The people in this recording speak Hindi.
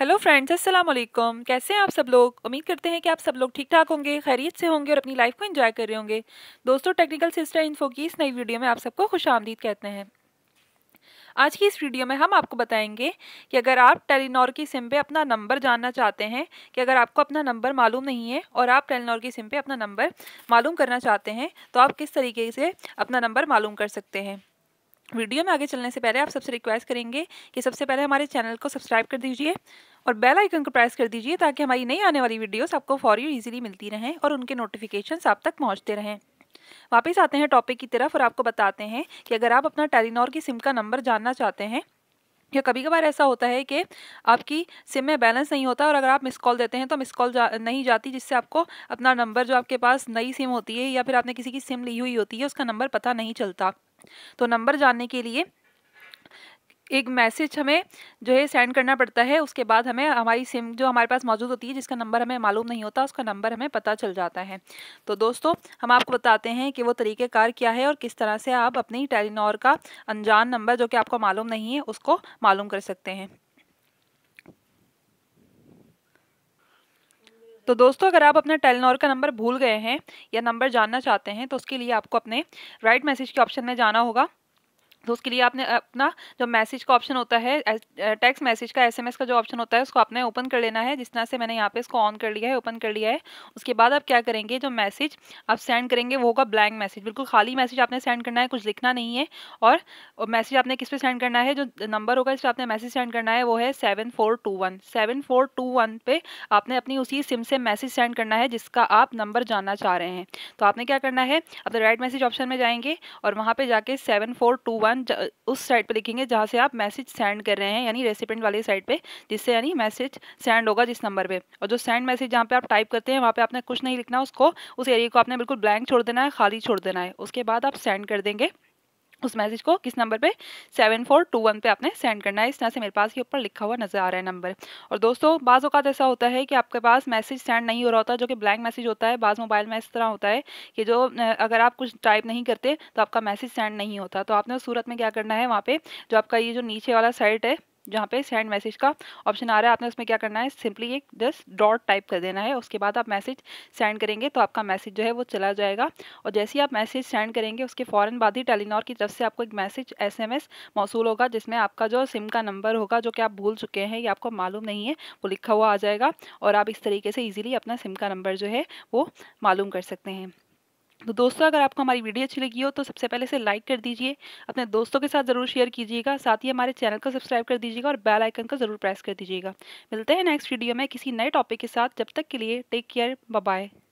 हेलो फ्रेंड्स अस्सलाम वालेकुम कैसे हैं आप सब लोग उम्मीद करते हैं कि आप सब लोग ठीक ठाक होंगे खैरियत से होंगे और अपनी लाइफ को एंजॉय कर रहे होंगे दोस्तों टेक्निकल सिस्टर इन्फो की इस नई वीडियो में आप सबको खुश आमदीद कहते हैं आज की इस वीडियो में हम आपको बताएंगे कि अगर आप टेलीनॉर की सिम पे अपना नंबर जानना चाहते हैं कि अगर आपको अपना नंबर मालूम नहीं है और आप टेलीनॉर की सिम पे अपना नंबर मालूम करना चाहते हैं तो आप किस तरीके से अपना नंबर मालूम कर सकते हैं वीडियो में आगे चलने से पहले आप सबसे रिक्वेस्ट करेंगे कि सबसे पहले हमारे चैनल को सब्सक्राइब कर दीजिए और बेल आइकन को प्रेस कर दीजिए ताकि हमारी नई आने वाली वीडियोस आपको फॉर यू इजीली मिलती रहें और उनके नोटिफिकेशंस आप तक पहुंचते रहें वापस आते हैं टॉपिक की तरफ और आपको बताते हैं कि अगर आप अपना टेलीनॉर की सिम का नंबर जानना चाहते हैं या कभी कभार ऐसा होता है कि आपकी सिम में बैलेंस नहीं होता और अगर आप मिस कॉल देते हैं तो मिस कॉल जा, नहीं जाती जिससे आपको अपना नंबर जो आपके पास नई सिम होती है या फिर आपने किसी की सिम ली हुई होती है उसका नंबर पता नहीं चलता तो नंबर जानने के लिए एक मैसेज हमें जो है सेंड करना पड़ता है उसके बाद हमें हमारी सिम जो हमारे पास मौजूद होती है जिसका नंबर हमें मालूम नहीं होता उसका नंबर हमें पता चल जाता है तो दोस्तों हम आपको बताते हैं कि वो तरीक़ेकार क्या है और किस तरह से आप अपनी टेलीनॉर का अनजान नंबर जो कि आपको मालूम नहीं है उसको मालूम कर सकते हैं तो दोस्तों अगर आप अपना टेलनॉर का नंबर भूल गए हैं या नंबर जानना चाहते हैं तो उसके लिए आपको अपने राइट मैसेज के ऑप्शन में जाना होगा तो उसके लिए आपने अपना जो मैसेज का ऑप्शन होता है टेक्स्ट मैसेज uh, का एसएमएस का जो ऑप्शन होता है उसको आपने ओपन कर लेना है जिस तरह से मैंने यहाँ पे इसको ऑन कर लिया है ओपन कर लिया है उसके बाद आप क्या करेंगे जो मैसेज आप सेंड करेंगे वो होगा ब्लैंक मैसेज बिल्कुल खाली मैसेज आपने सेंड करना है कुछ लिखना नहीं है और मैसेज आपने किस पे सेंड करना है जो नंबर होगा इस पर आपने मैसेज सेंड करना है वो है seven four two one seven four two one पे आपने अपनी उसी सिम से मैसेज सेंड करना है जिसका आप नंबर जानना चाह रहे हैं तो आपने क्या करना है अपने राइट मैसेज ऑप्शन में जाएंगे और वहाँ पर जाके seven four two one one उस साइट पे लिखेंगे जहाँ से आप मैसेज सेंड कर रहे हैं यानी रेसिपेंट वाली साइट पे जिससे यानी मैसेज सेंड होगा जिस नंबर पे और जो सेंड मैसेज जहाँ पे आप टाइप करते हैं वहाँ पे आपने कुछ नहीं लिखना उसको उस एरिया को आपने बिल्कुल ब्लैंक छोड़ देना है खाली छोड़ देना है उसके बाद आप सेंड कर देंगे उस मैसेज को किस नंबर पे सेवन फोर टू वन पे आपने सेंड करना है इस तरह से मेरे पास ये ऊपर लिखा हुआ नज़र आ रहा है नंबर और दोस्तों बाज़ अवत तो ऐसा होता है कि आपके पास मैसेज सेंड नहीं हो रहा होता जो कि ब्लैंक मैसेज होता है बाज़ मोबाइल में इस तरह होता है कि जो अगर आप कुछ टाइप नहीं करते तो आपका मैसेज सेंड नहीं होता तो आपने सूरत में क्या करना है वहाँ पर जो आपका ये जो नीचे वाला साइट है जहाँ पे सेंड मैसेज का ऑप्शन आ रहा है आपने उसमें क्या करना है सिंपली एक जस्ट डॉट टाइप कर देना है उसके बाद आप मैसेज सेंड करेंगे तो आपका मैसेज जो है वो चला जाएगा और जैसे ही आप मैसेज सेंड करेंगे उसके फ़ौरन बाद ही टेलीनॉर की तरफ से आपको एक मैसेज एस एम होगा जिसमें आपका जो सिम का नंबर होगा जो कि आप भूल चुके हैं या आपको मालूम नहीं है वो लिखा हुआ आ जाएगा और आप इस तरीके से ईजिली अपना सिम का नंबर जो है वो मालूम कर सकते हैं तो दोस्तों अगर आपको हमारी वीडियो अच्छी लगी हो तो सबसे पहले से लाइक कर दीजिए अपने दोस्तों के साथ ज़रूर शेयर कीजिएगा साथ ही हमारे चैनल को सब्सक्राइब कर दीजिएगा और बेल आइकन को ज़रूर प्रेस कर दीजिएगा मिलते हैं नेक्स्ट वीडियो में किसी नए टॉपिक के साथ जब तक के लिए टेक केयर बाय